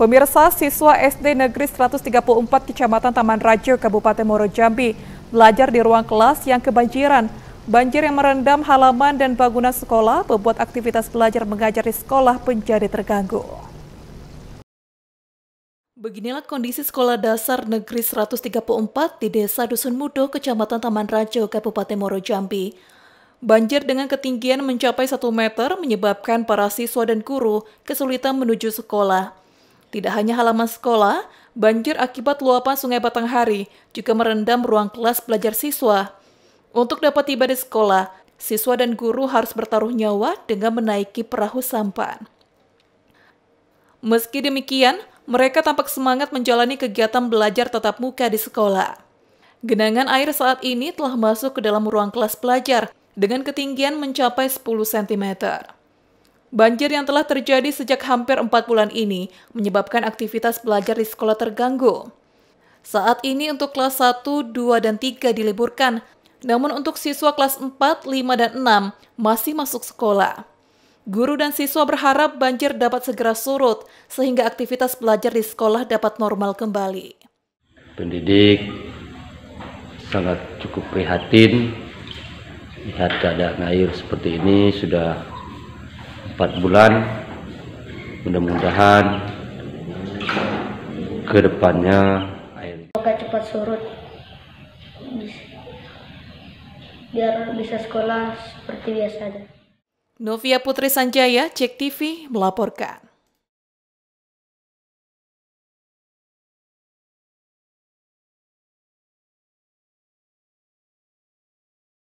Pemirsa siswa SD Negeri 134 Kecamatan Taman Rajo, Kabupaten Moro Jambi belajar di ruang kelas yang kebanjiran. Banjir yang merendam halaman dan bangunan sekolah membuat aktivitas belajar mengajar di sekolah menjadi terganggu. Beginilah kondisi sekolah dasar negeri 134 di Desa Dusun Mudo, Kecamatan Taman Rajo, Kabupaten Moro Jambi. Banjir dengan ketinggian mencapai 1 meter menyebabkan para siswa dan guru kesulitan menuju sekolah. Tidak hanya halaman sekolah, banjir akibat luapan sungai Batanghari juga merendam ruang kelas belajar siswa. Untuk dapat tiba di sekolah, siswa dan guru harus bertaruh nyawa dengan menaiki perahu sampan. Meski demikian, mereka tampak semangat menjalani kegiatan belajar tatap muka di sekolah. Genangan air saat ini telah masuk ke dalam ruang kelas pelajar dengan ketinggian mencapai 10 cm. Banjir yang telah terjadi sejak hampir empat bulan ini menyebabkan aktivitas belajar di sekolah terganggu. Saat ini untuk kelas 1, 2, dan 3 diliburkan, namun untuk siswa kelas 4, 5, dan 6 masih masuk sekolah. Guru dan siswa berharap banjir dapat segera surut sehingga aktivitas belajar di sekolah dapat normal kembali. Pendidik sangat cukup prihatin lihat keadaan air seperti ini sudah 4 bulan mudah-mudahan kedepannya air semoga cepat surut biar bisa sekolah seperti biasa. Novia Putri Sanjaya, Cek TV melaporkan.